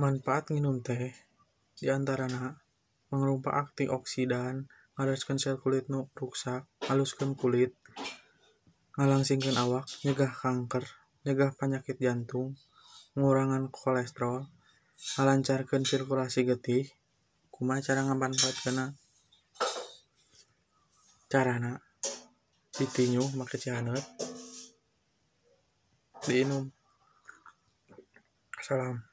Manfaat minum teh di antarana mengrupa antioksidan, ngareskeun sel kulit nu rusak, haluskan kulit, ngalangsingkan awak, nyegah kanker, nyegah penyakit jantung, mengurangan kolesterol, ngalancarkeun sirkulasi getih. kuma cara kena Carana ditinyu make cianet diinum. Salam.